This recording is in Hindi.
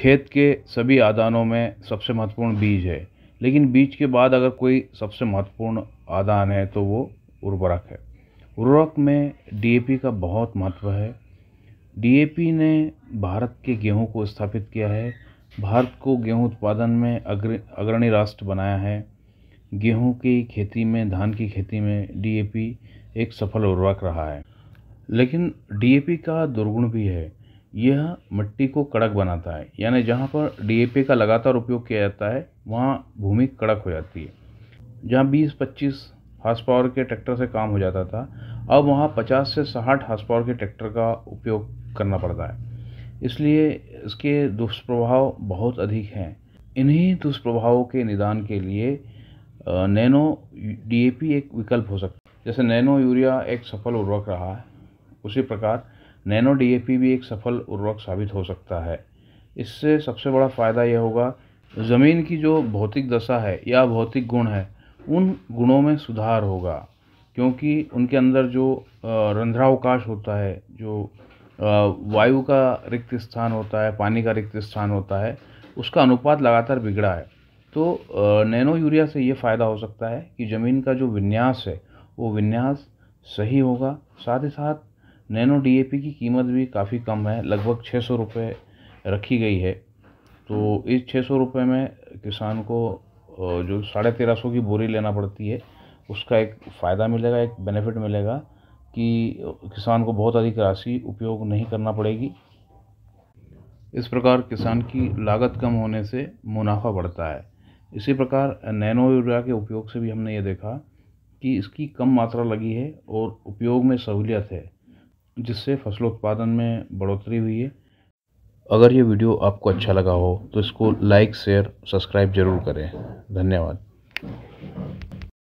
खेत के सभी आदानों में सबसे महत्वपूर्ण बीज है लेकिन बीज के बाद अगर कोई सबसे महत्वपूर्ण आदान है तो वो उर्वरक है उर्वरक में डी का बहुत महत्व है डी ने भारत के गेहूं को स्थापित किया है भारत को गेहूं उत्पादन में अग्र अग्रणी राष्ट्र बनाया है गेहूं की खेती में धान की खेती में डी एक सफल उर्वरक रहा है लेकिन डी का दुर्गुण भी है यह मिट्टी को कड़क बनाता है यानी जहाँ पर डी ए पी का लगातार उपयोग किया जाता है वहाँ भूमि कड़क हो जाती है जहाँ बीस पच्चीस हॉर्स पावर के ट्रैक्टर से काम हो जाता था अब वहाँ पचास से साठ हॉर्स पावर के ट्रैक्टर का उपयोग करना पड़ता है इसलिए इसके दुष्प्रभाव बहुत अधिक हैं इन्हीं दुष्प्रभावों के निदान के लिए नैनो डीएपी एक विकल्प हो सकता है जैसे नैनो यूरिया एक सफल उर्वरक रहा है उसी प्रकार नैनो डीएपी भी एक सफल उर्वरक साबित हो सकता है इससे सबसे बड़ा फ़ायदा यह होगा ज़मीन की जो भौतिक दशा है या भौतिक गुण है उन गुणों में सुधार होगा क्योंकि उनके अंदर जो रंध्रावकाश होता है जो वायु का रिक्त स्थान होता है पानी का रिक्त स्थान होता है उसका अनुपात लगातार बिगड़ा है तो नैनो यूरिया से ये फ़ायदा हो सकता है कि ज़मीन का जो विन्यास है वो विन्यास सही होगा साथ ही साथ नैनो डीएपी की कीमत भी काफ़ी कम है लगभग छः सौ रुपये रखी गई है तो इस छः सौ रुपये में किसान को जो साढ़े तेरह सौ की बोरी लेना पड़ती है उसका एक फ़ायदा मिलेगा एक बेनिफिट मिलेगा कि किसान को बहुत अधिक राशि उपयोग नहीं करना पड़ेगी इस प्रकार किसान की लागत कम होने से मुनाफा बढ़ता है इसी प्रकार नैनो यूरिया के उपयोग से भी हमने ये देखा कि इसकी कम मात्रा लगी है और उपयोग में सहूलियत है जिससे फसल उत्पादन में बढ़ोतरी हुई है अगर ये वीडियो आपको अच्छा लगा हो तो इसको लाइक शेयर सब्सक्राइब ज़रूर करें धन्यवाद